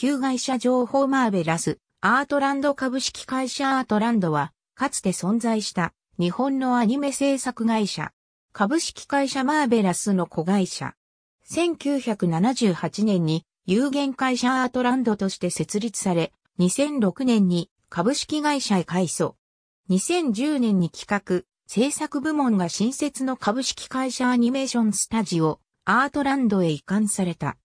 旧会社情報マーベラス、アートランド株式会社アートランドは、かつて存在した日本のアニメ制作会社。株式会社マーベラスの子会社。1978年に有限会社アートランドとして設立され、2006年に株式会社へ改装。2010年に企画、制作部門が新設の株式会社アニメーションスタジオ、アートランドへ移管された。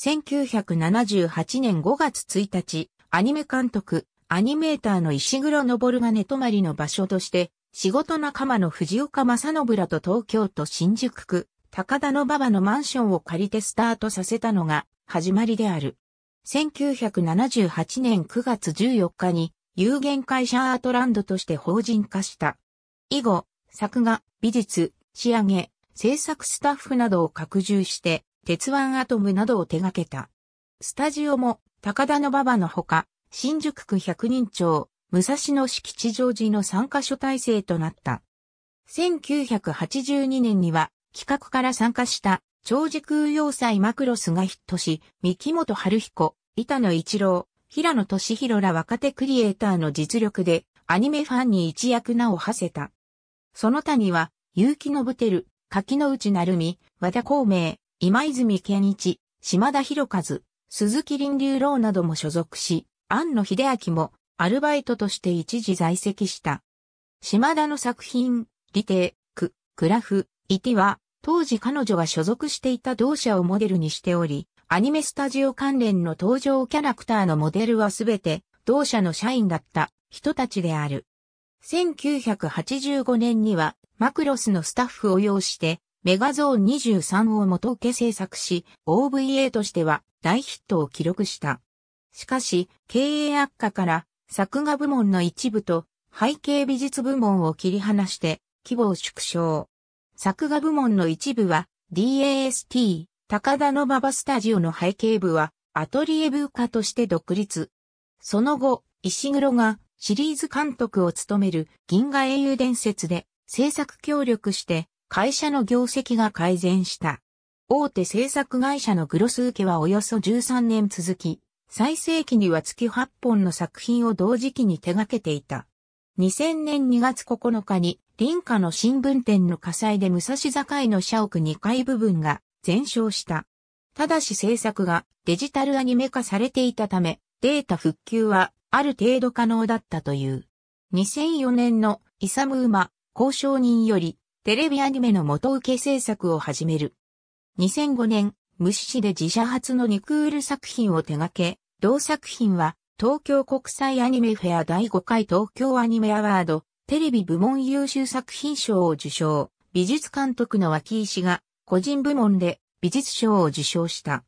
1978年5月1日、アニメ監督、アニメーターの石黒昇が寝泊まりの場所として、仕事仲間の藤岡正信らと東京都新宿区、高田の馬場のマンションを借りてスタートさせたのが始まりである。1978年9月14日に有限会社アートランドとして法人化した。以後、作画、美術、仕上げ、制作スタッフなどを拡充して、鉄腕アトムなどを手掛けた。スタジオも、高田の馬場のほか、新宿区百人町、武蔵野敷地上寺の3カ所体制となった。1982年には、企画から参加した長寿空要塞マクロスがヒットし、三木本春彦、板野一郎、平野俊弘ら若手クリエイターの実力で、アニメファンに一役名を馳せた。その他には、結城信照、柿内成美、和田孔明、今泉健一、島田博和、鈴木林流郎なども所属し、庵野秀明もアルバイトとして一時在籍した。島田の作品、理定、ク、グラフ、イティは、当時彼女が所属していた同社をモデルにしており、アニメスタジオ関連の登場キャラクターのモデルはすべて同社の社員だった人たちである。1985年にはマクロスのスタッフを要してメガゾーン23を元受け制作し、OVA としては大ヒットを記録した。しかし、経営悪化から作画部門の一部と背景美術部門を切り離して規模を縮小。作画部門の一部は DAST、高田の馬場スタジオの背景部はアトリエ部下として独立。その後、石黒がシリーズ監督を務める銀河英雄伝説で制作協力して会社の業績が改善した。大手制作会社のグロス受けはおよそ13年続き、最盛期には月8本の作品を同時期に手掛けていた。2000年2月9日に、林家の新聞店の火災で武蔵境の社屋2階部分が全焼した。ただし制作がデジタルアニメ化されていたため、データ復旧はある程度可能だったという。2004年のイサムウマ交渉人よりテレビアニメの元受け制作を始める。2005年、虫市で自社初のニクール作品を手掛け、同作品は東京国際アニメフェア第5回東京アニメアワードテレビ部門優秀作品賞を受賞。美術監督の脇石が個人部門で美術賞を受賞した。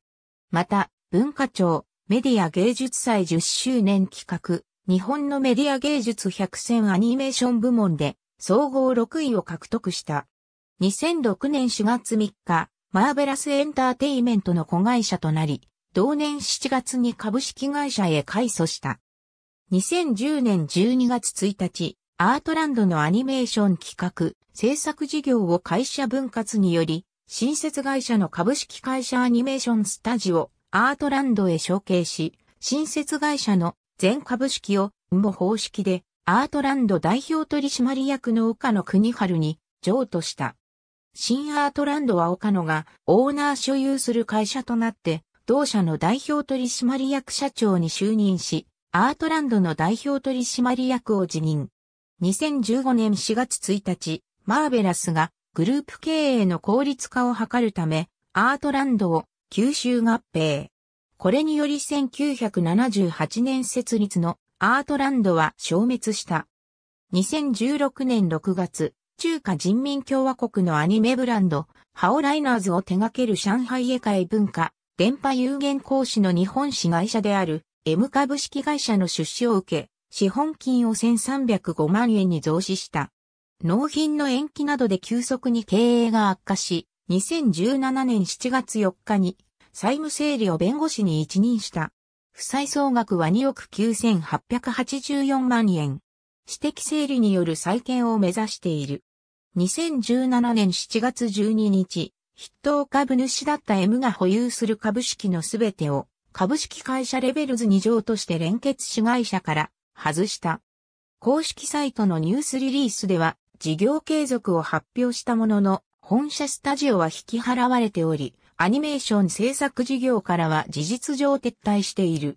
また、文化庁メディア芸術祭10周年企画日本のメディア芸術100選アニメーション部門で総合6位を獲得した。2006年4月3日、マーベラスエンターテイメントの子会社となり、同年7月に株式会社へ改組した。2010年12月1日、アートランドのアニメーション企画、制作事業を会社分割により、新設会社の株式会社アニメーションスタジオ、アートランドへ承継し、新設会社の全株式を、無方式でアートランド代表取締役の岡野国春に譲渡した。新アートランドは岡野がオーナー所有する会社となって、同社の代表取締役社長に就任し、アートランドの代表取締役を辞任。2015年4月1日、マーベラスがグループ経営の効率化を図るため、アートランドを吸収合併。これにより1978年設立のアートランドは消滅した。2016年6月、中華人民共和国のアニメブランド、ハオライナーズを手掛ける上海絵会文化、電波有限講師の日本市会社である M 株式会社の出資を受け、資本金を1305万円に増資した。納品の延期などで急速に経営が悪化し、2017年7月4日に債務整理を弁護士に一任した。負債総額は2億9884万円。私的整理による再建を目指している。2017年7月12日、筆頭株主だった M が保有する株式のすべてを株式会社レベルズ2条として連結子会社から外した。公式サイトのニュースリリースでは事業継続を発表したものの本社スタジオは引き払われており、アニメーション制作事業からは事実上撤退している。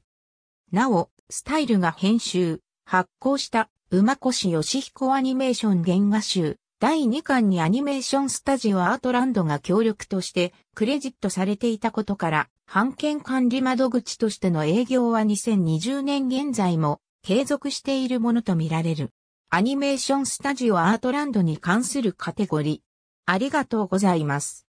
なお、スタイルが編集、発行した馬越義彦アニメーション原画集第2巻にアニメーションスタジオアートランドが協力としてクレジットされていたことから版権管理窓口としての営業は2020年現在も継続しているものとみられる。アニメーションスタジオアートランドに関するカテゴリー。ありがとうございます。